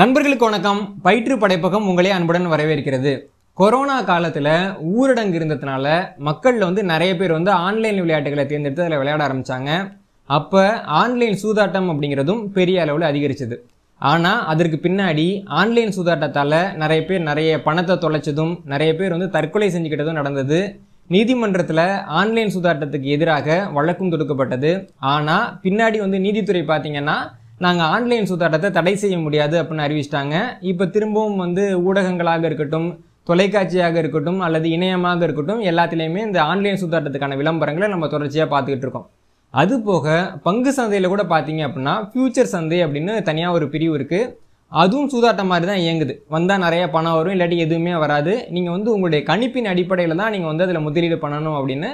நண்பர்களுக்கு வணக்கம் பயிற்று படைப்பகம் உங்களே அன்புடன் வரவேற்கிறது கொரோனா காலத்தில் ஊரடங்கு இருந்ததுனால மக்கள் வந்து நிறைய பேர் வந்து ஆன்லைன் விளையாட்டுகளை தேர்ந்தெடுத்து அதில் விளையாட ஆரம்பித்தாங்க அப்போ ஆன்லைன் சூதாட்டம் அப்படிங்கிறதும் பெரிய அளவில் அதிகரிச்சது ஆனால் அதற்கு பின்னாடி ஆன்லைன் சூதாட்டத்தால் நிறைய பேர் நிறைய பணத்தை தொலைச்சதும் நிறைய பேர் வந்து தற்கொலை செஞ்சுக்கிட்டதும் நடந்தது நீதிமன்றத்தில் ஆன்லைன் சூதாட்டத்துக்கு எதிராக வழக்கும் தொடுக்கப்பட்டது ஆனால் பின்னாடி வந்து நீதித்துறை பார்த்திங்கன்னா நாங்கள் ஆன்லைன் சூதாட்டத்தை தடை செய்ய முடியாது அப்படின்னு அறிவிச்சிட்டாங்க இப்போ திரும்பவும் வந்து ஊடகங்களாக இருக்கட்டும் தொலைக்காட்சியாக இருக்கட்டும் அல்லது இணையமாக இருக்கட்டும் எல்லாத்துலேயுமே இந்த ஆன்லைன் சூதாட்டத்துக்கான விளம்பரங்களை நம்ம தொடர்ச்சியாக பார்த்துக்கிட்டு இருக்கோம் அது போக பங்கு சந்தையில் கூட பார்த்தீங்க அப்படின்னா ஃபியூச்சர் சந்தை அப்படின்னு தனியாக ஒரு பிரிவு இருக்குது அதுவும் சூதாட்டம் மாதிரி தான் இயங்குது வந்தால் நிறைய பணம் வரும் இல்லாட்டி எதுவுமே வராது நீங்கள் வந்து உங்களுடைய கணிப்பின் அடிப்படையில் தான் நீங்கள் வந்து அதில் முதலீடு பண்ணணும் அப்படின்னு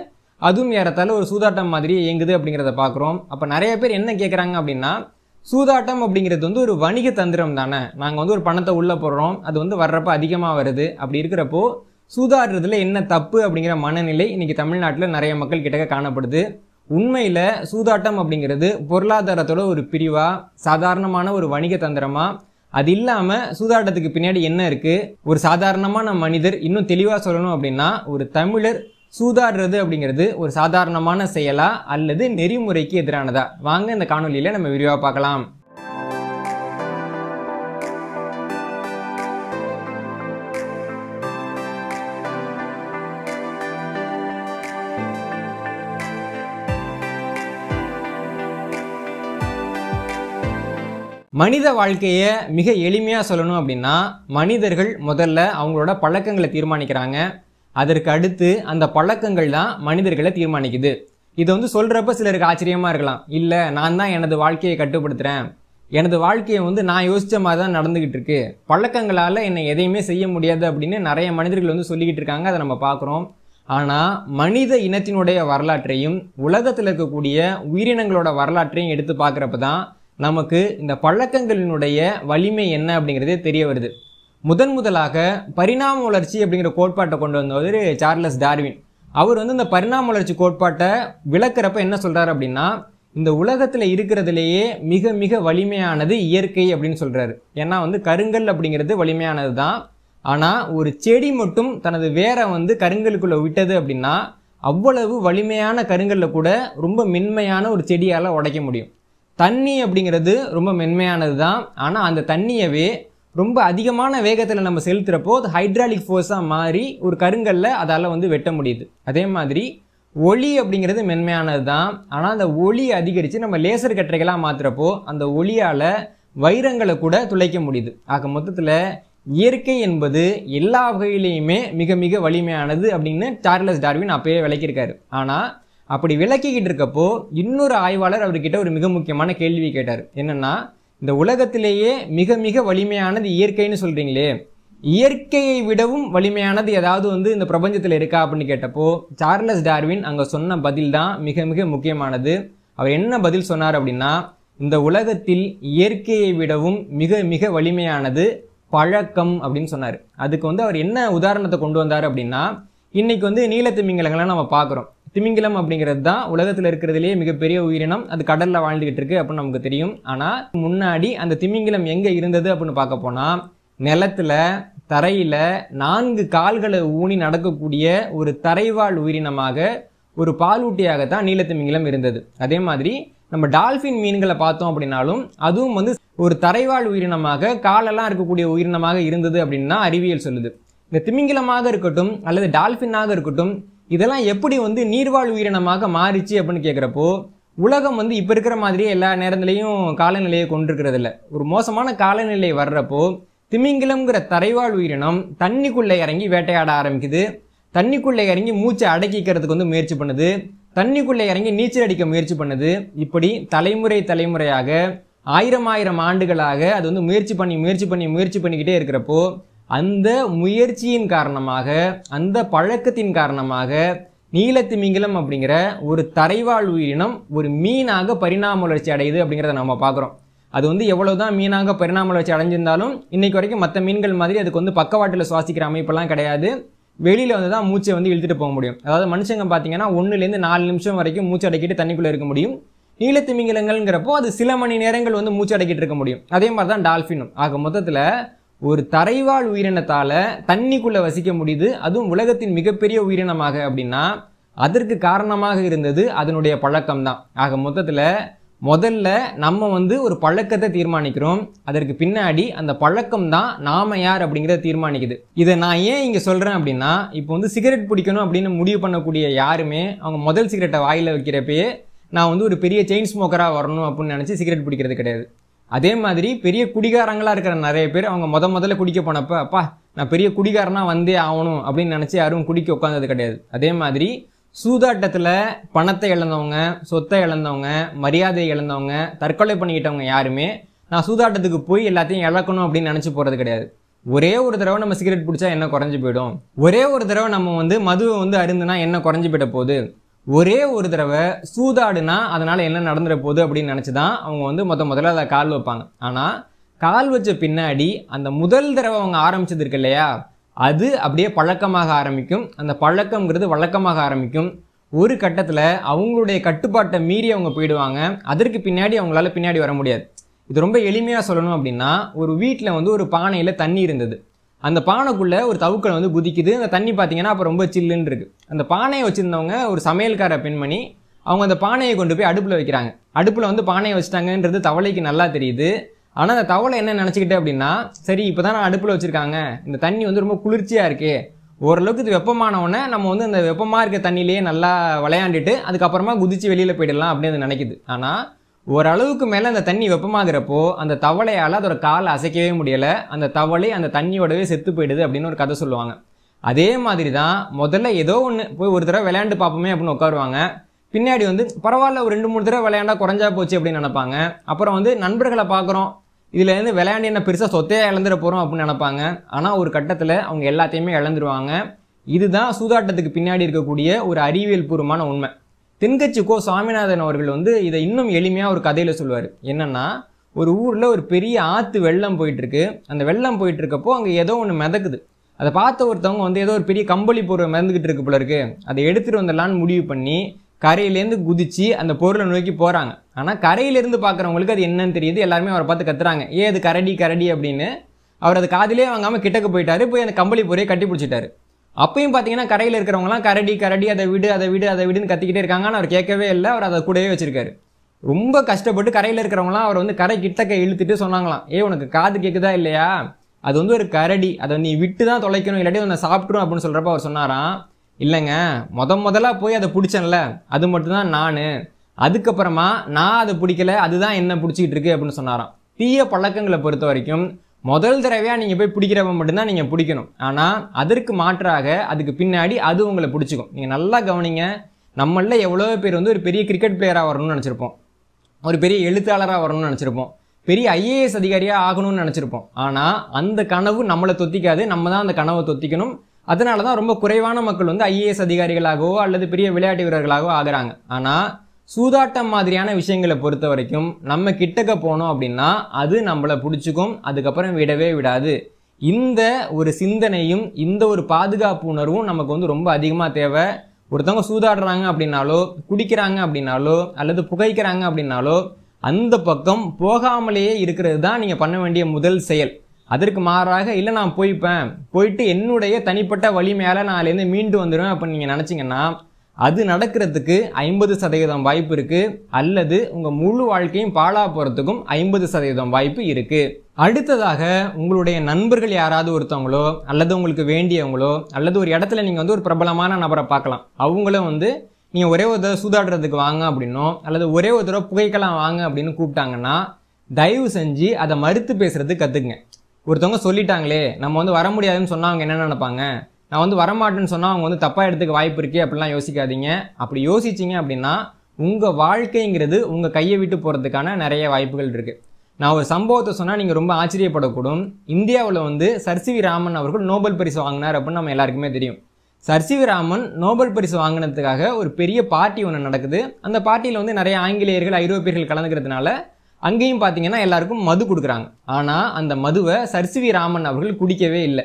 அதுவும் ஏறத்தாலும் ஒரு சூதாட்டம் மாதிரி இயங்குது அப்படிங்கிறத பார்க்குறோம் அப்போ நிறைய பேர் என்ன கேட்குறாங்க அப்படின்னா சூதாட்டம் அப்படிங்கிறது வந்து ஒரு வணிக தந்திரம் தானே நாங்கள் வந்து ஒரு பணத்தை உள்ளே போடுறோம் அது வந்து வர்றப்ப அதிகமாக வருது அப்படி இருக்கிறப்போ சூதாடுறதுல என்ன தப்பு அப்படிங்கிற மனநிலை இன்றைக்கி தமிழ்நாட்டில் நிறைய மக்கள் கிட்டக்க காணப்படுது உண்மையில் சூதாட்டம் அப்படிங்கிறது பொருளாதாரத்தோட ஒரு பிரிவாக சாதாரணமான ஒரு வணிக தந்திரமாக அது இல்லாமல் சூதாட்டத்துக்கு பின்னாடி என்ன இருக்குது ஒரு சாதாரணமான மனிதர் இன்னும் தெளிவாக சொல்லணும் அப்படின்னா ஒரு தமிழர் சூதாடுறது அப்படிங்கிறது ஒரு சாதாரணமான செயலா அல்லது நெறிமுறைக்கு எதிரானதா வாங்க இந்த காணொலியில் நம்ம விரிவாக பார்க்கலாம் மனித வாழ்க்கையை மிக எளிமையாக சொல்லணும் அப்படின்னா மனிதர்கள் முதல்ல அவங்களோட பழக்கங்களை தீர்மானிக்கிறாங்க அதற்கு அடுத்து அந்த பழக்கங்கள் தான் மனிதர்களை தீர்மானிக்குது இதை வந்து சொல்கிறப்ப சிலருக்கு ஆச்சரியமாக இருக்கலாம் இல்லை நான் தான் எனது வாழ்க்கையை கட்டுப்படுத்துகிறேன் எனது வாழ்க்கையை வந்து நான் யோசித்த மாதிரி தான் நடந்துக்கிட்டு இருக்கு பழக்கங்களால் என்னை எதையுமே செய்ய முடியாது அப்படின்னு நிறைய மனிதர்கள் வந்து சொல்லிக்கிட்டு இருக்காங்க அதை நம்ம பார்க்குறோம் ஆனால் மனித இனத்தினுடைய வரலாற்றையும் உலகத்தில் இருக்கக்கூடிய உயிரினங்களோட வரலாற்றையும் எடுத்து பார்க்குறப்ப தான் நமக்கு இந்த பழக்கங்களினுடைய வலிமை என்ன அப்படிங்கிறதே தெரிய வருது முதன் முதலாக பரிணாம வளர்ச்சி அப்படிங்கிற கோட்பாட்டை கொண்டு வந்தவர் சார்லஸ் டார்வின் அவர் வந்து இந்த பரிணாம வளர்ச்சி கோட்பாட்டை விளக்குறப்ப என்ன சொல்கிறார் அப்படின்னா இந்த உலகத்தில் இருக்கிறதுலேயே மிக மிக வலிமையானது இயற்கை அப்படின்னு சொல்கிறாரு ஏன்னா வந்து கருங்கல் அப்படிங்கிறது வலிமையானது தான் ஆனால் ஒரு செடி மட்டும் தனது வேரை வந்து கருங்கலுக்குள்ளே விட்டது அப்படின்னா அவ்வளவு வலிமையான கருங்கல்ல கூட ரொம்ப மென்மையான ஒரு செடியால் உடைக்க முடியும் தண்ணி அப்படிங்கிறது ரொம்ப மென்மையானது தான் ஆனால் அந்த தண்ணியவே ரொம்ப அதிகமான வேகத்தில் நம்ம செலுத்துகிறப்போ அது ஹைட்ராலிக் ஃபோர்ஸாக மாறி ஒரு கருங்கல்ல அதால் வந்து வெட்ட முடியுது அதே மாதிரி ஒளி அப்படிங்கிறது மென்மையானது தான் ஆனால் அந்த ஒளி அதிகரித்து நம்ம லேசர் கற்றைகளாக மாற்றுறப்போ அந்த ஒளியால் வைரங்களை கூட துளைக்க முடியுது ஆக மொத்தத்தில் இயற்கை என்பது எல்லா வகையிலையுமே மிக மிக வலிமையானது அப்படின்னு சார்லஸ் டார்வின் அப்பயே விளக்கியிருக்காரு ஆனால் அப்படி விளக்கிக்கிட்டு இருக்கப்போ இன்னொரு ஆய்வாளர் அவர்கிட்ட ஒரு மிக முக்கியமான கேள்வி கேட்டார் என்னென்னா இந்த உலகத்திலேயே மிக மிக வலிமையானது இயற்கைன்னு சொல்கிறீங்களே இயற்கையை விடவும் வலிமையானது ஏதாவது வந்து இந்த பிரபஞ்சத்தில் இருக்கா அப்படின்னு கேட்டப்போ சார்லஸ் டார்வின் அங்கே சொன்ன பதில் தான் மிக மிக முக்கியமானது அவர் என்ன பதில் சொன்னார் அப்படின்னா இந்த உலகத்தில் இயற்கையை விடவும் மிக மிக வலிமையானது பழக்கம் அப்படின்னு சொன்னார் அதுக்கு வந்து அவர் என்ன உதாரணத்தை கொண்டு வந்தார் அப்படின்னா இன்னைக்கு வந்து நீலத்திமிங்கலங்களை நம்ம பார்க்குறோம் திமிங்கிலம் அப்படிங்கிறது தான் உலகத்தில் இருக்கிறதுலேயே மிகப்பெரிய உயிரினம் அது கடலில் வாழ்ந்துகிட்டு இருக்கு அப்படின்னு நமக்கு தெரியும் ஆனால் முன்னாடி அந்த திமிங்கிலம் எங்கே இருந்தது அப்படின்னு பார்க்க போனால் நிலத்தில் தரையில் நான்கு கால்களை ஊனி நடக்கக்கூடிய ஒரு தரைவாழ் உயிரினமாக ஒரு பாலூட்டியாகத்தான் நீலத்திமிங்கிலம் இருந்தது அதே மாதிரி நம்ம டால்ஃபின் மீன்களை பார்த்தோம் அப்படின்னாலும் அதுவும் வந்து ஒரு தரைவாழ் உயிரினமாக காலெல்லாம் இருக்கக்கூடிய உயிரினமாக இருந்தது அப்படின்னு தான் அறிவியல் சொல்லுது இந்த திமிங்கிலமாக இருக்கட்டும் அல்லது டால்ஃபின்னாக இருக்கட்டும் இதெல்லாம் எப்படி வந்து நீர்வாழ் உயிரினமாக மாறிச்சு அப்படின்னு கேட்குறப்போ உலகம் வந்து இப்போ இருக்கிற மாதிரியே எல்லா நேரத்துலையும் காலநிலையை கொண்டிருக்கிறது இல்லை ஒரு மோசமான காலநிலை வர்றப்போ திமிங்கிலம்ங்கிற தரைவாழ் உயிரினம் தண்ணிக்குள்ளே இறங்கி வேட்டையாட ஆரம்பிக்குது தண்ணிக்குள்ளே இறங்கி மூச்சை அடக்கிக்கிறதுக்கு வந்து முயற்சி பண்ணுது தண்ணிக்குள்ளே இறங்கி நீச்சல் அடிக்க முயற்சி பண்ணுது இப்படி தலைமுறை தலைமுறையாக ஆயிரம் ஆயிரம் ஆண்டுகளாக அது வந்து முயற்சி பண்ணி முயற்சி பண்ணி முயற்சி பண்ணிக்கிட்டே இருக்கிறப்போ அந்த முயற்சியின் காரணமாக அந்த பழக்கத்தின் காரணமாக நீலத்திமிங்கிலம் அப்படிங்கிற ஒரு தரைவாழ் உயிரினம் ஒரு மீனாக பரிணாம வளர்ச்சி அடையுது அப்படிங்கிறத நம்ம பார்க்குறோம் அது வந்து எவ்வளோதான் மீனாக பரிணாம வளர்ச்சி அடைஞ்சிருந்தாலும் இன்றைக்கு வரைக்கும் மற்ற மீன்கள் மாதிரி அதுக்கு வந்து பக்கவாட்டில் சுவாசிக்கிற அமைப்பெல்லாம் கிடையாது வெளியில் வந்து தான் மூச்சை வந்து இழுத்துட்டு போக முடியும் அதாவது மனுஷங்க பார்த்தீங்கன்னா ஒன்றுலேருந்து நாலு நிமிஷம் வரைக்கும் மூச்சு அடக்கிட்டு தண்ணிக்குள்ளே இருக்க முடியும் நீலத்திமிங்கிலங்கள்ங்கிறப்போ அது சில மணி நேரங்கள் வந்து மூச்சு அடக்கிட்டு இருக்க முடியும் அதே மாதிரி தான் டால்ஃபினும் ஆக மொத்தத்தில் ஒரு தரைவாழ் உயிரினத்தால் தண்ணிக்குள்ளே வசிக்க முடியுது அதுவும் உலகத்தின் மிகப்பெரிய உயிரினமாக அப்படின்னா அதற்கு காரணமாக இருந்தது அதனுடைய பழக்கம் தான் ஆக மொத்தத்தில் முதல்ல நம்ம வந்து ஒரு பழக்கத்தை தீர்மானிக்கிறோம் அதற்கு பின்னாடி அந்த பழக்கம் தான் நாம யார் அப்படிங்கிறத தீர்மானிக்குது இதை நான் ஏன் இங்கே சொல்கிறேன் அப்படின்னா இப்போ வந்து சிகரெட் பிடிக்கணும் அப்படின்னு முடிவு பண்ணக்கூடிய யாருமே அவங்க முதல் சிகரெட்டை வாயில் வைக்கிறப்பயே நான் வந்து ஒரு பெரிய செயின் ஸ்மோக்கராக வரணும் அப்படின்னு நினச்சி சிகரெட் பிடிக்கிறது கிடையாது அதே மாதிரி பெரிய குடிகாரங்களாக இருக்கிற நிறைய பேர் அவங்க முத முதல்ல குடிக்க போனப்ப அப்பா நான் பெரிய குடிகாரனாக வந்தே ஆகணும் அப்படின்னு நினச்சி யாரும் குடிக்க உட்காந்தது கிடையாது அதே மாதிரி சூதாட்டத்தில் பணத்தை இழந்தவங்க சொத்தை இழந்தவங்க மரியாதையை இழந்தவங்க தற்கொலை பண்ணிக்கிட்டவங்க யாருமே நான் சூதாட்டத்துக்கு போய் எல்லாத்தையும் இழக்கணும் அப்படின்னு நினச்சி போகிறது கிடையாது ஒரே ஒரு தடவை நம்ம சிகரெட் பிடிச்சா என்ன குறைஞ்சி போயிடும் ஒரே ஒரு தடவை நம்ம வந்து மதுவை வந்து அருந்துனா என்ன குறைஞ்சி போயிட போகுது ஒரே ஒரு தடவை சூதாடுனா அதனால் என்ன நடந்துட போகுது அப்படின்னு நினச்சி தான் அவங்க வந்து மொத்த முதல்ல அதை கால் வைப்பாங்க ஆனால் கால் வச்ச பின்னாடி அந்த முதல் தடவை அவங்க ஆரம்பித்தது இருக்கு இல்லையா அது அப்படியே பழக்கமாக ஆரம்பிக்கும் அந்த பழக்கம்ங்கிறது வழக்கமாக ஆரம்பிக்கும் ஒரு கட்டத்தில் அவங்களுடைய கட்டுப்பாட்டை மீறி அவங்க போயிடுவாங்க அதற்கு பின்னாடி அவங்களால பின்னாடி வர முடியாது இது ரொம்ப எளிமையாக சொல்லணும் அப்படின்னா ஒரு வீட்டில் வந்து ஒரு பானையில் தண்ணி இருந்தது அந்த பானைக்குள்ளே ஒரு தவுக்கள் வந்து குதிக்குது அந்த தண்ணி பார்த்தீங்கன்னா அப்போ ரொம்ப சில்லுன்னு இருக்குது அந்த பானையை வச்சுருந்தவங்க ஒரு சமையல்கார பெண்மணி அவங்க அந்த பானையை கொண்டு போய் அடுப்பில் வைக்கிறாங்க அடுப்பில் வந்து பானையை வச்சுட்டாங்கன்றது தவளைக்கு நல்லா தெரியுது ஆனால் அந்த தவளை என்ன நினச்சிக்கிட்டேன் அப்படின்னா சரி இப்போ தான் நான் அடுப்பில் வச்சுருக்காங்க இந்த தண்ணி வந்து ரொம்ப குளிர்ச்சியாக இருக்குது ஓரளவுக்கு இது வெப்பமானவொடனே நம்ம வந்து அந்த வெப்பமாக இருக்க தண்ணியிலேயே நல்லா விளையாண்டுட்டு அதுக்கப்புறமா குதித்து வெளியில் போயிடலாம் அப்படின்னு நினைக்குது ஆனால் ஓரளவுக்கு மேலே அந்த தண்ணி வெப்பமாகிறப்போ அந்த தவளையால் அதோட காலை அசைக்கவே முடியலை அந்த தவளை அந்த தண்ணியோடவே செத்து போயிடுது அப்படின்னு ஒரு கதை சொல்லுவாங்க அதே மாதிரி தான் முதல்ல ஏதோ ஒன்று போய் ஒரு தடவை விளையாண்டு பார்ப்போமே அப்படின்னு உட்காருவாங்க பின்னாடி வந்து பரவாயில்ல ஒரு ரெண்டு மூணு தடவை விளையாண்டா குறைஞ்சா போச்சு அப்படின்னு நினைப்பாங்க அப்புறம் வந்து நண்பர்களை பார்க்குறோம் இதுலேருந்து விளையாண்டு என்ன பெருசாக சொத்தையாக இழந்துட போகிறோம் அப்படின்னு நினைப்பாங்க ஆனால் ஒரு கட்டத்தில் அவங்க எல்லாத்தையுமே இழந்துருவாங்க இதுதான் சூதாட்டத்துக்கு பின்னாடி இருக்கக்கூடிய ஒரு அறிவியல் பூர்வமான உண்மை தென்கட்சி கோ சுவாமிநாதன் அவர்கள் வந்து இதை இன்னும் எளிமையாக ஒரு கதையில் சொல்லுவார் என்னென்னா ஒரு ஊரில் ஒரு பெரிய ஆற்று வெள்ளம் போயிட்டுருக்கு அந்த வெள்ளம் போயிட்டுருக்கப்போ அங்கே ஏதோ ஒன்று மிதக்குது அதை பார்த்த ஒருத்தவங்க வந்து ஏதோ ஒரு பெரிய கம்பளி பொருளை மிதந்துக்கிட்டு இருக்கு போல இருக்கு அதை எடுத்துகிட்டு வந்துடலான்னு முடிவு பண்ணி கரையிலேருந்து குதிச்சு அந்த பொருளை நோக்கி போகிறாங்க ஆனால் கரையிலேருந்து பார்க்குறவங்களுக்கு அது என்னன்னு தெரியுது எல்லாருமே அவரை பார்த்து கத்துறாங்க ஏ அது கரடி கரடி அப்படின்னு அவர் அது காதிலே வாங்காமல் கிட்டக்க போயிட்டாரு போய் அந்த கம்பளி பொருளை கட்டி பிடிச்சிட்டாரு அப்பயும் பார்த்தீங்கன்னா கடையில் இருக்கிறவங்களாம் கரடி கரடி அதை விடு அதை விடு அதை விடுன்னு கத்திக்கிட்டே இருக்காங்க ஆனால் அவர் கேட்கவே இல்லை அவர் அதை கூடவே வச்சிருக்காரு ரொம்ப கஷ்டப்பட்டு கரையில் இருக்கிறவங்களாம் அவர் வந்து கரை கிட்டக்க இழுத்துட்டு சொன்னாங்களாம் ஏ உனக்கு காது கேட்குதா இல்லையா அது வந்து ஒரு கரடி அதை நீ விட்டு தான் தொலைக்கணும் இல்லாட்டி உன்னை சாப்பிட்ரும் அப்படின்னு சொல்கிறப்ப அவர் சொன்னாராம் இல்லைங்க முத முதலாக போய் அதை பிடிச்சேன்ல அது மட்டும்தான் நான் அதுக்கப்புறமா நான் அதை பிடிக்கல அதுதான் என்ன பிடிச்சிக்கிட்டு இருக்கு அப்படின்னு சொன்னாராம் தீய பழக்கங்களை பொறுத்த வரைக்கும் முதல் தடவையாக நீங்கள் போய் பிடிக்கிறப்ப மட்டும்தான் நீங்கள் பிடிக்கணும் ஆனால் அதற்கு மாற்றாக அதுக்கு பின்னாடி அது உங்களை பிடிச்சிக்கும் நீங்கள் நல்லா கவனிங்க நம்மளில் எவ்வளோ பேர் வந்து ஒரு பெரிய கிரிக்கெட் பிளேயராக வரணும்னு நினச்சிருப்போம் ஒரு பெரிய எழுத்தாளராக வரணும்னு நினச்சிருப்போம் பெரிய ஐஏஎஸ் அதிகாரியாக ஆகணும்னு நினச்சிருப்போம் ஆனால் அந்த கனவு நம்மளை தொத்திக்காது நம்ம தான் அந்த கனவை தொத்திக்கணும் அதனால தான் ரொம்ப குறைவான மக்கள் வந்து ஐஏஎஸ் அதிகாரிகளாகவோ அல்லது பெரிய விளையாட்டு வீரர்களாகவோ ஆகிறாங்க ஆனால் சூதாட்டம் மாதிரியான விஷயங்களை பொறுத்த வரைக்கும் நம்ம கிட்டக்க போனோம் அப்படின்னா அது நம்மளை பிடிச்சிக்கும் அதுக்கப்புறம் விடவே விடாது இந்த ஒரு சிந்தனையும் இந்த ஒரு பாதுகாப்பு உணர்வும் நமக்கு வந்து ரொம்ப அதிகமாக தேவை ஒருத்தவங்க சூதாடுறாங்க அப்படின்னாலோ குடிக்கிறாங்க அப்படின்னாலோ அல்லது புகைக்கிறாங்க அப்படின்னாலோ அந்த பக்கம் போகாமலேயே இருக்கிறது தான் நீங்கள் பண்ண வேண்டிய முதல் செயல் அதற்கு மாறாக இல்லை நான் போய்ப்பேன் போயிட்டு என்னுடைய தனிப்பட்ட வழி மேலே அதுலேருந்து மீண்டு வந்துடுவேன் அப்படின்னு நீங்கள் நினச்சிங்கன்னா அது நடக்கிறதுக்கு ஐம்பது சதவீதம் வாய்ப்பு இருக்குது அல்லது உங்கள் முழு வாழ்க்கையும் பாழா போகிறதுக்கும் ஐம்பது சதவீதம் வாய்ப்பு இருக்குது அடுத்ததாக உங்களுடைய நண்பர்கள் யாராவது ஒருத்தவங்களோ அல்லது உங்களுக்கு வேண்டியவங்களோ அல்லது ஒரு இடத்துல நீங்கள் வந்து ஒரு பிரபலமான நபரை பார்க்கலாம் அவங்களும் வந்து நீங்கள் ஒரே ஒரு தடவை சூதாடுறதுக்கு வாங்க அப்படின்னோ அல்லது ஒரே ஒரு தடவை புகைக்கலாம் வாங்க அப்படின்னு கூப்பிட்டாங்கன்னா தயவு செஞ்சு அதை மறுத்து பேசுறது கற்றுக்குங்க ஒருத்தவங்க சொல்லிட்டாங்களே நம்ம வந்து வர முடியாதுன்னு சொன்னால் அவங்க என்ன நினைப்பாங்க நான் வந்து வரமாட்டேன்னு சொன்னால் அவங்க வந்து தப்பாக எடுத்துக்க வாய்ப்பு இருக்கே அப்படிலாம் யோசிக்காதீங்க அப்படி யோசிச்சிங்க அப்படின்னா உங்கள் வாழ்க்கைங்கிறது உங்கள் கையை விட்டு போகிறதுக்கான நிறைய வாய்ப்புகள் இருக்குது நான் ஒரு சம்பவத்தை சொன்னால் நீங்கள் ரொம்ப ஆச்சரியப்படக்கூடும் இந்தியாவில் வந்து சர்சிவி ராமன் அவர்கள் நோபல் பரிசு வாங்கினார் அப்படின்னு நம்ம எல்லாருக்குமே தெரியும் சர்சிவி ராமன் நோபல் பரிசு வாங்கினதுக்காக ஒரு பெரிய பார்ட்டி ஒன்று நடக்குது அந்த பார்ட்டியில் வந்து நிறைய ஆங்கிலேயர்கள் ஐரோப்பியர்கள் கலந்துக்கிறதுனால அங்கேயும் பார்த்தீங்கன்னா எல்லாருக்கும் மது கொடுக்குறாங்க ஆனால் அந்த மதுவை சர்சிவி ராமன் அவர்கள் குடிக்கவே இல்லை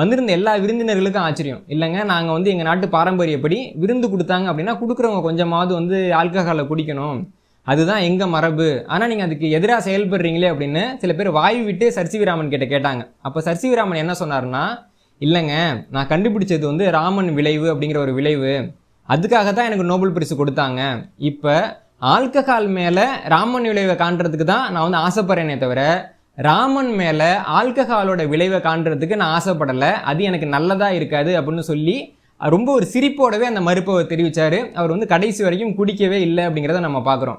வந்திருந்த எல்லா விருந்தினர்களுக்கும் ஆச்சரியம் இல்லைங்க நாங்கள் வந்து எங்கள் நாட்டு பாரம்பரியப்படி விருந்து கொடுத்தாங்க அப்படின்னா கொடுக்குறவங்க கொஞ்சமாவது வந்து ஆல்கஹாலை குடிக்கணும் அதுதான் எங்கள் மரபு ஆனால் நீங்கள் அதுக்கு எதிராக செயல்படுறீங்களே அப்படின்னு சில பேர் வாய் விட்டு சர்சிவிராமன் கிட்ட கேட்டாங்க அப்போ சர்சிவிராமன் என்ன சொன்னார்னா இல்லைங்க நான் கண்டுபிடிச்சது வந்து ராமன் விளைவு அப்படிங்கிற ஒரு விளைவு அதுக்காக தான் எனக்கு நோபல் பரிசு கொடுத்தாங்க இப்போ ஆல்கஹால் மேலே ராமன் விளைவை காண்றதுக்கு தான் நான் வந்து ஆசைப்படுறேனே தவிர ராமன் மேலே ஆல்கஹாலோட விளைவை காண்றதுக்கு நான் ஆசைப்படலை அது எனக்கு நல்லதாக இருக்காது அப்படின்னு சொல்லி ரொம்ப ஒரு சிரிப்போடவே அந்த மறுப்பவர் தெரிவித்தார் அவர் வந்து கடைசி வரைக்கும் குடிக்கவே இல்லை அப்படிங்கிறத நம்ம பார்க்குறோம்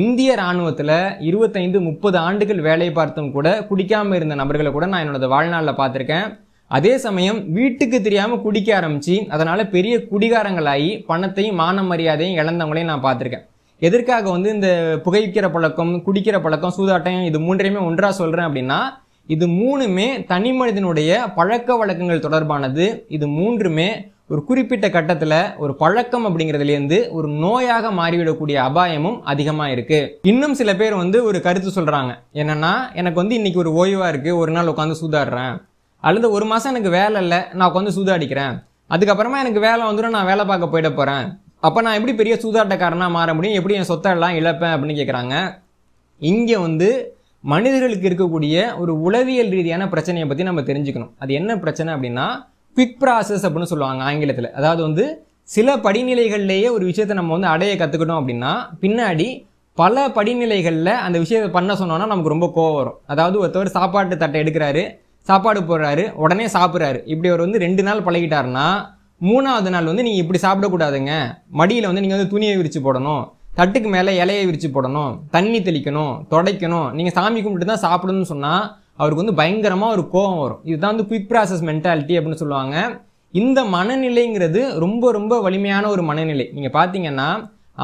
இந்திய இராணுவத்தில் இருபத்தைந்து முப்பது ஆண்டுகள் வேலை பார்த்தும் கூட குடிக்காமல் இருந்த நபர்களை கூட நான் என்னோட வாழ்நாளில் பார்த்துருக்கேன் அதே சமயம் வீட்டுக்கு தெரியாமல் குடிக்க ஆரம்பிச்சு அதனால் பெரிய குடிகாரங்களாகி பணத்தையும் மான மரியாதையும் இழந்தவங்களையும் நான் பார்த்துருக்கேன் எதற்காக வந்து இந்த புகைக்கிற பழக்கம் குடிக்கிற பழக்கம் சூதாட்டம் இது மூன்றையுமே ஒன்றாக சொல்கிறேன் அப்படின்னா இது மூணுமே தனி மனிதனுடைய பழக்க வழக்கங்கள் தொடர்பானது இது மூன்றுமே ஒரு குறிப்பிட்ட கட்டத்தில் ஒரு பழக்கம் அப்படிங்கிறதுலேருந்து ஒரு நோயாக மாறிவிடக்கூடிய அபாயமும் அதிகமாக இருக்குது இன்னும் சில பேர் வந்து ஒரு கருத்து சொல்கிறாங்க என்னென்னா எனக்கு வந்து இன்றைக்கி ஒரு ஓய்வாக இருக்குது ஒரு நாள் உட்காந்து சூதாடுறேன் அல்லது ஒரு மாதம் எனக்கு வேலை இல்லை நான் உட்காந்து சூதாடிக்கிறேன் அதுக்கப்புறமா எனக்கு வேலை வந்துடும் நான் வேலை பார்க்க போயிட போகிறேன் அப்போ நான் எப்படி பெரிய சூதாட்டக்காரனாக மாற முடியும் எப்படி என் சொத்தெல்லாம் இழப்பேன் அப்படின்னு கேட்குறாங்க இங்கே வந்து மனிதர்களுக்கு இருக்கக்கூடிய ஒரு உளவியல் ரீதியான பிரச்சனையை பற்றி நம்ம தெரிஞ்சுக்கணும் அது என்ன பிரச்சனை அப்படின்னா குவிக் ப்ராசஸ் அப்படின்னு சொல்லுவாங்க ஆங்கிலத்தில் அதாவது வந்து சில படிநிலைகள்லேயே ஒரு விஷயத்தை நம்ம வந்து அடைய கற்றுக்கிட்டோம் அப்படின்னா பின்னாடி பல படிநிலைகளில் அந்த விஷயத்தை பண்ண சொன்னோன்னா நமக்கு ரொம்ப கோவம் வரும் அதாவது ஒருத்தவர் சாப்பாட்டு தட்டை எடுக்கிறாரு சாப்பாடு போடுறாரு உடனே சாப்பிட்றாரு இப்படி அவர் வந்து ரெண்டு நாள் பழகிட்டாருன்னா மூணாவது நாள் வந்து நீங்கள் இப்படி சாப்பிடக்கூடாதுங்க மடியில் வந்து நீங்கள் வந்து துணியை விரித்து போடணும் தட்டுக்கு மேலே இலையை விரித்து போடணும் தண்ணி தெளிக்கணும் தொடைக்கணும் நீங்கள் சாமி கும்பிட்டு தான் சாப்பிடணும்னு சொன்னால் அவருக்கு வந்து பயங்கரமாக ஒரு கோபம் வரும் இதுதான் வந்து குயிக் ப்ராசஸ் மென்டாலிட்டி அப்படின்னு சொல்லுவாங்க இந்த மனநிலைங்கிறது ரொம்ப ரொம்ப வலிமையான ஒரு மனநிலை நீங்கள் பார்த்தீங்கன்னா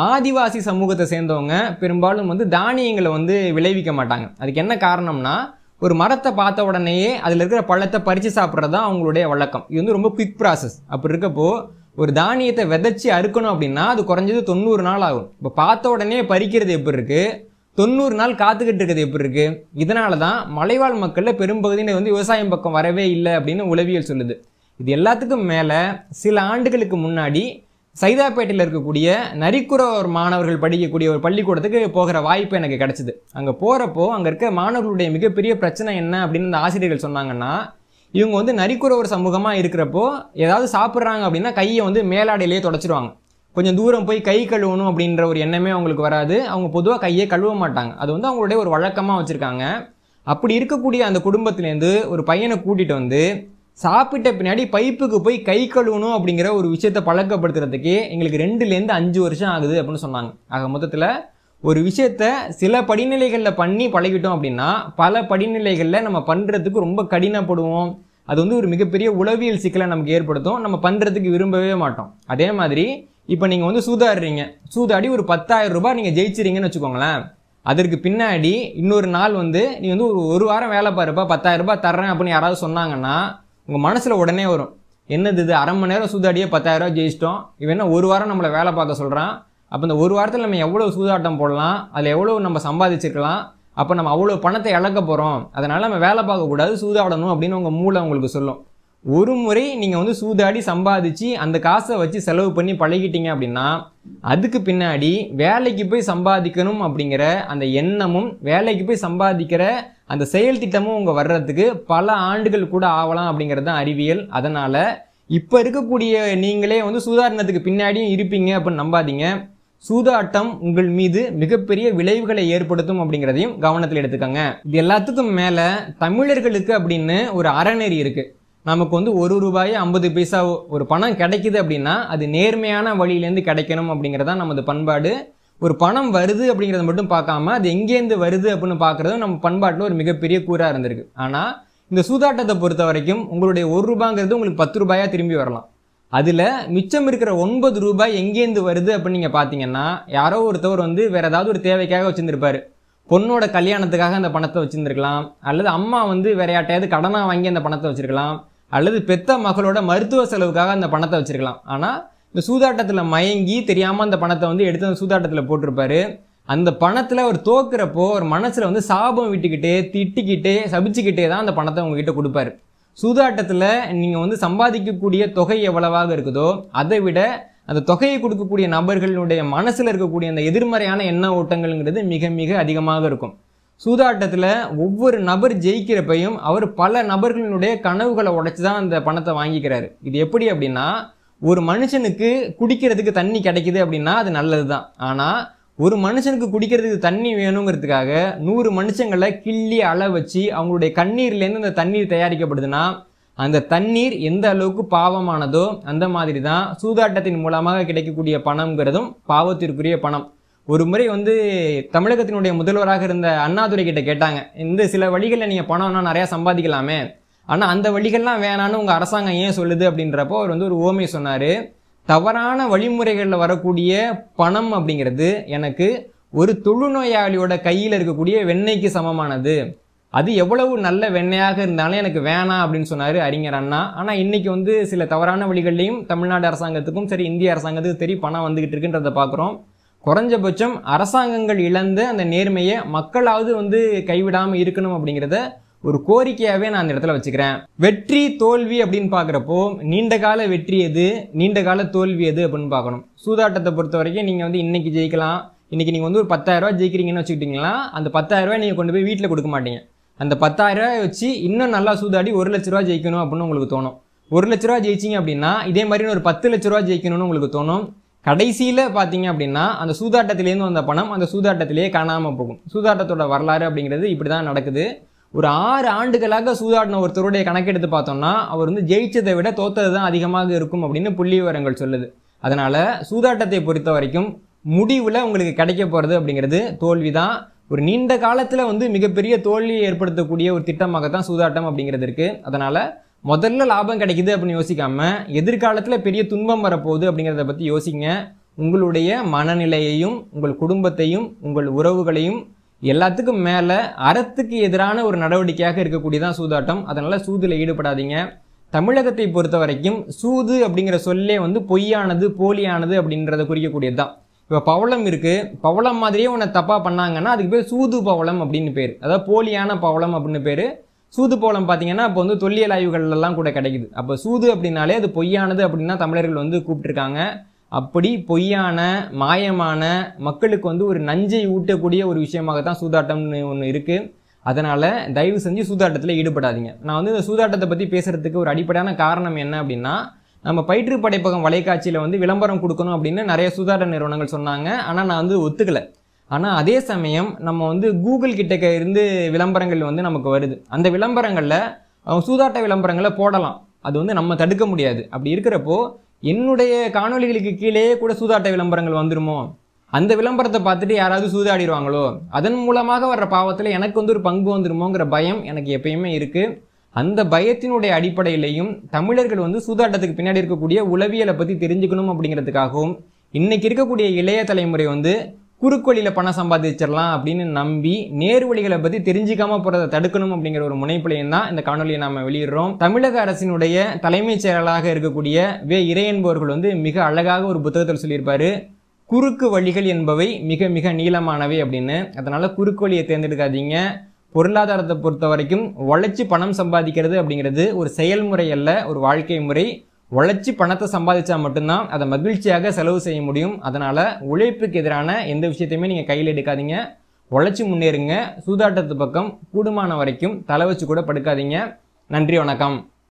ஆதிவாசி சமூகத்தை சேர்ந்தவங்க பெரும்பாலும் வந்து தானியங்களை வந்து விளைவிக்க மாட்டாங்க அதுக்கு என்ன காரணம்னா ஒரு மரத்தை பார்த்த உடனேயே அதில் இருக்கிற பழத்தை பறித்து சாப்பிட்றது தான் அவங்களுடைய வழக்கம் இது வந்து ரொம்ப குவிக் ப்ராசஸ் அப்படி இருக்கப்போ ஒரு தானியத்தை விதைச்சி அறுக்கணும் அப்படின்னா அது குறைஞ்சது தொண்ணூறு நாள் ஆகும் இப்போ பார்த்த உடனே பறிக்கிறது எப்படி இருக்குது தொண்ணூறு நாள் காத்துக்கிட்டு இருக்கிறது எப்படி இருக்குது இதனால தான் மலைவாழ் மக்களில் பெரும்பகுதியினர் வந்து விவசாயம் பக்கம் வரவே இல்லை அப்படின்னு உளவியல் சொல்லுது இது எல்லாத்துக்கும் மேலே சில ஆண்டுகளுக்கு முன்னாடி சைதாப்பேட்டையில் இருக்கக்கூடிய நரிக்குறவர் மாணவர்கள் படிக்கக்கூடிய ஒரு பள்ளிக்கூடத்துக்கு போகிற வாய்ப்பு எனக்கு கிடச்சிது அங்கே போகிறப்போ அங்கே இருக்க மாணவர்களுடைய மிகப்பெரிய பிரச்சனை என்ன அப்படின்னு அந்த ஆசிரியர்கள் சொன்னாங்கன்னா இவங்க வந்து நரிக்குறவர் சமூகமாக இருக்கிறப்போ ஏதாவது சாப்பிட்றாங்க அப்படின்னா கையை வந்து மேலாடையிலேயே தொடச்சிடுவாங்க கொஞ்சம் தூரம் போய் கை கழுவணும் அப்படின்ற ஒரு எண்ணமே அவங்களுக்கு வராது அவங்க பொதுவாக கையை கழுவ மாட்டாங்க அது வந்து அவங்களுடைய ஒரு வழக்கமாக வச்சுருக்காங்க அப்படி இருக்கக்கூடிய அந்த குடும்பத்துலேருந்து ஒரு பையனை கூட்டிகிட்டு வந்து சாப்பிட்ட பின்னாடி பைப்புக்கு போய் கை கழுவணும் அப்படிங்கிற ஒரு விஷயத்தை பழக்கப்படுத்துறதுக்கு எங்களுக்கு ரெண்டுலேருந்து அஞ்சு வருஷம் ஆகுது அப்படின்னு சொன்னாங்க ஆக மொத்தத்தில் ஒரு விஷயத்த சில படிநிலைகளில் பண்ணி பழகிட்டோம் அப்படின்னா பல படிநிலைகளில் நம்ம பண்ணுறதுக்கு ரொம்ப கடினப்படுவோம் அது வந்து ஒரு மிகப்பெரிய உளவியல் சிக்கலை நமக்கு ஏற்படுத்தும் நம்ம பண்ணுறதுக்கு விரும்பவே மாட்டோம் அதே மாதிரி இப்போ நீங்கள் வந்து சூதாடுறீங்க சூதாடி ஒரு பத்தாயிரம் ரூபாய் நீங்கள் ஜெயிச்சிறீங்கன்னு வச்சுக்கோங்களேன் அதற்கு பின்னாடி இன்னொரு நாள் வந்து நீ வந்து ஒரு ஒரு வாரம் வேலை பாருப்பா பத்தாயிரம் ரூபாய் தர்றேன் அப்படின்னு யாராவது சொன்னாங்கன்னா உங்கள் மனசில் உடனே வரும் என்னது இது அரை மணி நேரம் சூதாடியே பத்தாயிரரூவா ஜெயிச்சிட்டோம் இவன் என்ன ஒரு வாரம் நம்மளை வேலை பார்க்க சொல்கிறான் அப்போ இந்த ஒரு வாரத்தில் நம்ம எவ்வளோ சூதாட்டம் போடலாம் அதில் எவ்வளோ நம்ம சம்பாதிச்சிருக்கலாம் அப்போ நம்ம அவ்வளோ பணத்தை இழக்க போகிறோம் அதனால் நம்ம வேலை பார்க்கக்கூடாது சூதாடணும் அப்படின்னு உங்கள் மூளை உங்களுக்கு சொல்லும் ஒரு முறை நீங்கள் வந்து சூதாடி சம்பாதிச்சு அந்த காசை வச்சு செலவு பண்ணி பழகிட்டீங்க அப்படின்னா அதுக்கு பின்னாடி வேலைக்கு போய் சம்பாதிக்கணும் அப்படிங்கிற அந்த எண்ணமும் வேலைக்கு போய் சம்பாதிக்கிற அந்த செயல் திட்டமும் உங்கள் வர்றதுக்கு பல ஆண்டுகள் கூட ஆகலாம் அப்படிங்கிறது தான் அறிவியல் அதனால் இப்போ இருக்கக்கூடிய நீங்களே வந்து சூதாடினத்துக்கு பின்னாடியும் இருப்பீங்க அப்படின்னு நம்பாதீங்க சூதாட்டம் உங்கள் மீது மிகப்பெரிய விளைவுகளை ஏற்படுத்தும் அப்படிங்கிறதையும் கவனத்தில் எடுத்துக்கோங்க இது எல்லாத்துக்கும் மேலே தமிழர்களுக்கு அப்படின்னு ஒரு அறநெறி இருக்குது நமக்கு வந்து ஒரு ரூபாய் ஐம்பது பைசா ஒரு பணம் கிடைக்குது அப்படின்னா அது நேர்மையான வழியிலேருந்து கிடைக்கணும் அப்படிங்கிறதா நமது பண்பாடு ஒரு பணம் வருது அப்படிங்கிறத மட்டும் பார்க்காம அது எங்கேருந்து வருது அப்படின்னு பார்க்குறதும் நம்ம பண்பாட்டில் ஒரு மிகப்பெரிய கூறாக இருந்திருக்கு ஆனால் இந்த சூதாட்டத்தை பொறுத்த வரைக்கும் உங்களுடைய ஒரு ரூபாங்கிறது உங்களுக்கு பத்து ரூபாயாக திரும்பி வரலாம் அதில் மிச்சம் இருக்கிற ஒன்பது ரூபாய் எங்கேருந்து வருது அப்படின்னு நீங்கள் பார்த்தீங்கன்னா யாரோ ஒருத்தவர் வந்து வேறு ஏதாவது ஒரு தேவைக்காக வச்சுருந்துருப்பார் பொண்ணோட கல்யாணத்துக்காக அந்த பணத்தை வச்சுருந்துருக்கலாம் அல்லது அம்மா வந்து வேற யார்ட்டையாவது கடனாக வாங்கி அந்த பணத்தை வச்சுருக்கலாம் அல்லது பெத்த மகளோட மருத்துவ செலவுக்காக அந்த பணத்தை வச்சுருக்கலாம் ஆனால் இந்த சூதாட்டத்தில் மயங்கி தெரியாமல் அந்த பணத்தை வந்து எடுத்து அந்த சூதாட்டத்தில் போட்டிருப்பாரு அந்த பணத்தில் அவர் தோக்குறப்போ ஒரு மனசில் வந்து சாபம் விட்டுக்கிட்டே திட்டிக்கிட்டே சபிச்சுக்கிட்டே தான் அந்த பணத்தை உங்ககிட்ட கொடுப்பாரு சூதாட்டத்தில் நீங்கள் வந்து சம்பாதிக்கக்கூடிய தொகை எவ்வளவாக இருக்குதோ அதை விட அந்த தொகையை கொடுக்கக்கூடிய நபர்களுடைய மனசில் இருக்கக்கூடிய அந்த எதிர்மறையான எண்ண ஓட்டங்கள்ங்கிறது மிக மிக அதிகமாக இருக்கும் சூதாட்டத்தில் ஒவ்வொரு நபர் ஜெயிக்கிறப்பையும் அவர் பல நபர்களினுடைய கனவுகளை உடைச்சி தான் அந்த பணத்தை வாங்கிக்கிறாரு இது எப்படி அப்படின்னா ஒரு மனுஷனுக்கு குடிக்கிறதுக்கு தண்ணி கிடைக்குது அப்படின்னா அது நல்லது தான் ஆனால் ஒரு மனுஷனுக்கு குடிக்கிறதுக்கு தண்ணி வேணுங்கிறதுக்காக நூறு மனுஷங்களை கிள்ளி அள வச்சு அவங்களுடைய கண்ணீர்லேருந்து அந்த தண்ணீர் தயாரிக்கப்படுதுன்னா அந்த தண்ணீர் எந்த அளவுக்கு பாவமானதோ அந்த மாதிரி தான் சூதாட்டத்தின் மூலமாக கிடைக்கக்கூடிய பணங்கிறதும் பாவத்திற்குரிய பணம் ஒரு முறை வந்து தமிழகத்தினுடைய முதல்வராக இருந்த அண்ணாதுரை கிட்ட கேட்டாங்க இந்த சில வழிகளில் நீங்கள் பணம்னா நிறையா சம்பாதிக்கலாமே ஆனால் அந்த வழிகள்லாம் வேணான்னு உங்கள் அரசாங்கம் ஏன் சொல்லுது அப்படின்றப்போ அவர் வந்து ஒரு ஓமை சொன்னார் தவறான வழிமுறைகளில் வரக்கூடிய பணம் அப்படிங்கிறது எனக்கு ஒரு தொழுநோயாளியோட கையில் இருக்கக்கூடிய வெண்ணெய்க்கு சமமானது அது எவ்வளவு நல்ல வெண்ணையாக இருந்தாலும் எனக்கு வேணாம் அப்படின்னு சொன்னார் அறிஞர் அண்ணா ஆனால் இன்றைக்கி வந்து சில தவறான வழிகள்லையும் தமிழ்நாடு அரசாங்கத்துக்கும் சரி இந்திய அரசாங்கத்துக்கும் சரி பணம் வந்துக்கிட்டு இருக்குன்றதை பார்க்குறோம் குறைஞ்சபட்சம் அரசாங்கங்கள் இழந்து அந்த நேர்மையை மக்களாவது வந்து கைவிடாமல் இருக்கணும் அப்படிங்கிறத ஒரு கோரிக்கையாகவே நான் அந்த இடத்துல வச்சுக்கிறேன் வெற்றி தோல்வி அப்படின்னு பார்க்குறப்போ நீண்ட கால வெற்றி எது நீண்ட கால தோல்வி எது அப்படின்னு பார்க்கணும் சூதாட்டத்தை பொறுத்த வரைக்கும் நீங்கள் வந்து இன்னைக்கு ஜெயிக்கலாம் இன்றைக்கி நீங்கள் வந்து ஒரு பத்தாயிரரூவா ஜெயிக்கிறீங்கன்னு வச்சுக்கிட்டிங்களா அந்த பத்தாயிரரூவா நீங்கள் கொண்டு போய் வீட்டில் கொடுக்க மாட்டீங்க அந்த பத்தாயிரரூவா வச்சு இன்னும் நல்லா சூதாடி ஒரு லட்ச ரூபா ஜெயிக்கணும் அப்படின்னு உங்களுக்கு தோணும் ஒரு லட்ச ரூபா ஜெயிச்சிங்க அப்படின்னா இதே மாதிரி ஒரு பத்து லட்ச ரூபா ஜெயிக்கணும்னு உங்களுக்கு தோணும் கடைசியில் பார்த்தீங்க அப்படின்னா அந்த சூதாட்டத்திலேருந்து வந்த பணம் அந்த சூதாட்டத்திலேயே காணாமல் போகும் சூதாட்டத்தோட வரலாறு அப்படிங்கிறது இப்படி தான் நடக்குது ஒரு ஆறு ஆண்டுகளாக சூதாடின ஒருத்தருடைய கணக்கெடுத்து பார்த்தோம்னா அவர் வந்து ஜெயிச்சதை விட தோத்தது தான் அதிகமாக இருக்கும் அப்படின்னு புள்ளி விவரங்கள் சொல்லுது அதனால் சூதாட்டத்தை பொறுத்த வரைக்கும் முடிவில் உங்களுக்கு கிடைக்க போகிறது அப்படிங்கிறது தோல்வி தான் ஒரு நீண்ட காலத்தில் வந்து மிகப்பெரிய தோல்வியை ஏற்படுத்தக்கூடிய ஒரு திட்டமாக தான் சூதாட்டம் அப்படிங்கிறது இருக்குது அதனால் முதல்ல லாபம் கிடைக்குது அப்படின்னு யோசிக்காம எதிர்காலத்தில் பெரிய துன்பம் வரப்போகுது அப்படிங்கிறத பற்றி யோசிங்க உங்களுடைய மனநிலையையும் உங்கள் குடும்பத்தையும் உங்கள் உறவுகளையும் எல்லாத்துக்கும் மேலே அறத்துக்கு எதிரான ஒரு நடவடிக்கையாக இருக்கக்கூடியதான் சூதாட்டம் அதனால் சூதில் ஈடுபடாதீங்க தமிழகத்தை பொறுத்த வரைக்கும் சூது அப்படிங்கிற சொல்லே வந்து பொய்யானது போலியானது அப்படின்றத குறிக்கக்கூடியது தான் இப்போ பவளம் இருக்குது பவளம் மாதிரியே உன்னை தப்பாக பண்ணாங்கன்னா அதுக்கு பேர் சூது பவளம் அப்படின்னு பேர் அதாவது போலியான பவளம் அப்படின்னு பேர் சூது போலம் பார்த்தீங்கன்னா இப்போ வந்து தொல்லியல் எல்லாம் கூட கிடைக்குது அப்போ சூது அப்படின்னாலே அது பொய்யானது அப்படின்னா தமிழர்கள் வந்து கூப்பிட்டுருக்காங்க அப்படி பொய்யான மாயமான மக்களுக்கு வந்து ஒரு நஞ்சை ஊட்டக்கூடிய ஒரு விஷயமாக தான் சூதாட்டம்னு ஒன்று இருக்குது அதனால் தயவு செஞ்சு சூதாட்டத்தில் ஈடுபடாதீங்க நான் வந்து இந்த சூதாட்டத்தை பற்றி பேசுகிறதுக்கு ஒரு அடிப்படையான காரணம் என்ன அப்படின்னா நம்ம பயிற்று படைப்பகம் வலைக்காட்சியில் வந்து விளம்பரம் கொடுக்கணும் அப்படின்னு நிறைய சூதாட்ட நிறுவனங்கள் சொன்னாங்க ஆனால் நான் வந்து ஒத்துக்கலை ஆனால் அதே சமயம் நம்ம வந்து கூகுள் கிட்டக்க இருந்து விளம்பரங்கள் வந்து நமக்கு வருது அந்த விளம்பரங்களில் சூதாட்ட விளம்பரங்களை போடலாம் அது வந்து நம்ம தடுக்க முடியாது அப்படி இருக்கிறப்போ என்னுடைய காணொலிகளுக்கு கீழே கூட சூதாட்ட விளம்பரங்கள் வந்துருமோ அந்த விளம்பரத்தை பார்த்துட்டு யாராவது சூதாடிடுவாங்களோ அதன் மூலமாக வர்ற பாவத்தில் எனக்கு வந்து ஒரு பங்கு வந்துருமோங்கிற பயம் எனக்கு எப்பயுமே இருக்குது அந்த பயத்தினுடைய அடிப்படையிலையும் தமிழர்கள் வந்து சூதாட்டத்துக்கு பின்னாடி இருக்கக்கூடிய உளவியலை பற்றி தெரிஞ்சுக்கணும் அப்படிங்கிறதுக்காகவும் இன்றைக்கி இருக்கக்கூடிய இளைய தலைமுறை வந்து வழியில் பணம் சம்பாதிச்சிடலாம் அப்படின்னு நம்பி நேர் வழிகளை பற்றி தெரிஞ்சிக்காமல் போகிறத தடுக்கணும் அப்படிங்கிற ஒரு முனைப்பிலையும் தான் இந்த காணொலியை நாம் வெளியிடுறோம் தமிழக அரசினுடைய தலைமைச் செயலாளராக இருக்கக்கூடிய வே இறை என்பவர்கள் வந்து மிக அழகாக ஒரு புத்தகத்தில் சொல்லியிருப்பார் குறுக்கு வழிகள் என்பவை மிக மிக நீளமானவை அப்படின்னு அதனால் குறுக்கு வழியை தேர்ந்தெடுக்காதீங்க பொருளாதாரத்தை பொறுத்த வரைக்கும் உழைச்சி பணம் சம்பாதிக்கிறது அப்படிங்கிறது ஒரு செயல்முறை அல்ல ஒரு வாழ்க்கை முறை உழைச்சி பணத்தை சம்பாதிச்சா மட்டும்தான் அதை மகிழ்ச்சியாக செலவு செய்ய முடியும் அதனால் உழைப்புக்கு எதிரான எந்த விஷயத்தையுமே நீங்கள் கையில் எடுக்காதீங்க உழைச்சி முன்னேறுங்க சூதாட்டத்து பக்கம் கூடுமான வரைக்கும் தலை வச்சு கூட படுக்காதீங்க நன்றி வணக்கம்